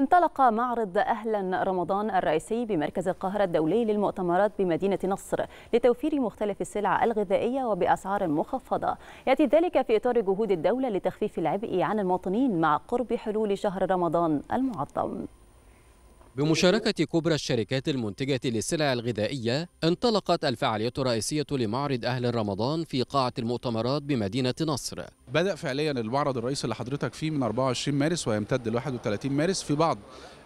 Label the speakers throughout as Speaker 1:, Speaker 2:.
Speaker 1: انطلق معرض أهلا رمضان الرئيسي بمركز القاهرة الدولي للمؤتمرات بمدينة نصر لتوفير مختلف السلع الغذائية وبأسعار مخفضة يأتي ذلك في إطار جهود الدولة لتخفيف العبء عن المواطنين مع قرب حلول شهر رمضان المعظم بمشاركة كبرى الشركات المنتجة للسلع الغذائية انطلقت الفعالية الرئيسية لمعرض أهل رمضان في قاعة المؤتمرات بمدينة
Speaker 2: نصر بدأ فعليا المعرض الرئيسي اللي حضرتك فيه من 24 مارس ويمتد ل 31 مارس في بعض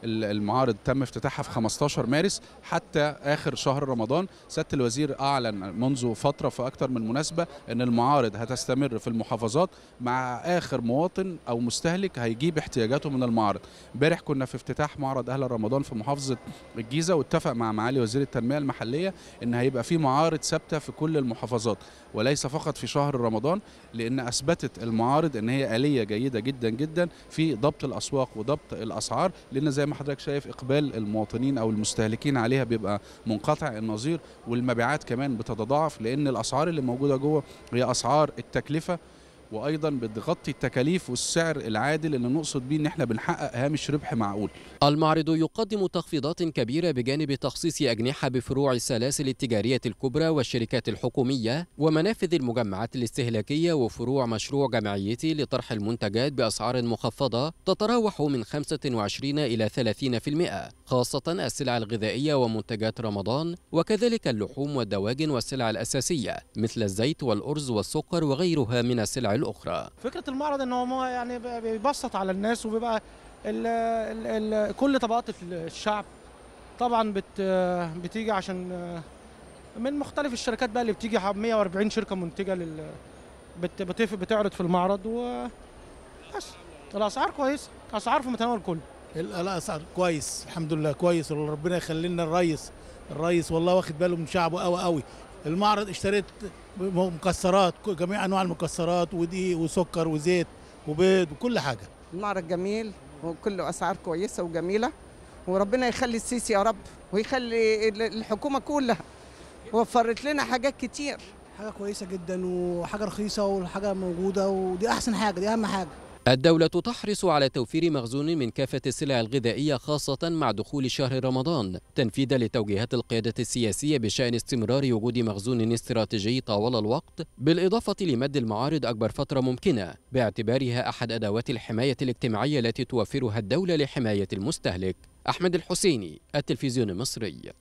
Speaker 2: المعارض تم افتتاحها في 15 مارس حتى آخر شهر رمضان سيادة الوزير أعلن منذ فترة في أكثر من مناسبة أن المعارض هتستمر في المحافظات مع آخر مواطن أو مستهلك هيجيب احتياجاته من المعرض امبارح كنا في افتتاح معرض أهل رمضان رمضان في محافظه الجيزه واتفق مع معالي وزير التنميه المحليه ان هيبقى في معارض ثابته في كل المحافظات وليس فقط في شهر رمضان لان اثبتت المعارض ان هي اليه جيده جدا جدا في ضبط الاسواق وضبط الاسعار لان زي ما حضرتك شايف اقبال المواطنين او المستهلكين عليها بيبقى منقطع النظير والمبيعات كمان بتتضاعف لان الاسعار اللي موجوده جوه هي اسعار التكلفه وايضا بتغطي التكاليف والسعر العادل اللي نقصد بيه ان احنا بنحقق هامش ربح معقول. المعرض يقدم تخفيضات كبيره بجانب تخصيص اجنحه بفروع
Speaker 1: السلاسل التجاريه الكبرى والشركات الحكوميه ومنافذ المجمعات الاستهلاكيه وفروع مشروع جمعيتي لطرح المنتجات باسعار مخفضه تتراوح من 25 الى 30% خاصه السلع الغذائيه ومنتجات رمضان وكذلك اللحوم والدواجن والسلع الاساسيه مثل الزيت والارز والسكر وغيرها من السلع الأخرى
Speaker 3: فكرة المعرض إن هو يعني بيبسط على الناس وبيبقى ال ال الـ كل طبقات الشعب طبعا بت بتيجي عشان من مختلف الشركات بقى اللي بتيجي 140 شركة منتجة لل بت
Speaker 4: بتعرض في المعرض و بس الأسعار كويسة أسعار في متناول الكل الاسعار كويس الحمد لله كويس ربنا يخلي لنا الريس الريس والله واخد باله من شعبه قوي قوي المعرض اشتريت مكسرات جميع انواع المكسرات ودي وسكر وزيت وبيض وكل حاجه المعرض جميل وكله اسعار كويسه وجميله وربنا يخلي السيسي يا رب ويخلي الحكومه كلها وفرت لنا حاجات كتير حاجه كويسه جدا وحاجه رخيصه والحاجه موجوده ودي احسن حاجه دي اهم حاجه
Speaker 1: الدولة تحرص على توفير مخزون من كافة السلع الغذائية خاصة مع دخول شهر رمضان تنفيذا لتوجيهات القيادة السياسية بشأن استمرار وجود مخزون استراتيجي طوال الوقت بالإضافة لمد المعارض أكبر فترة ممكنة باعتبارها أحد أدوات الحماية الاجتماعية التي توفرها الدولة لحماية المستهلك أحمد الحسيني التلفزيون المصري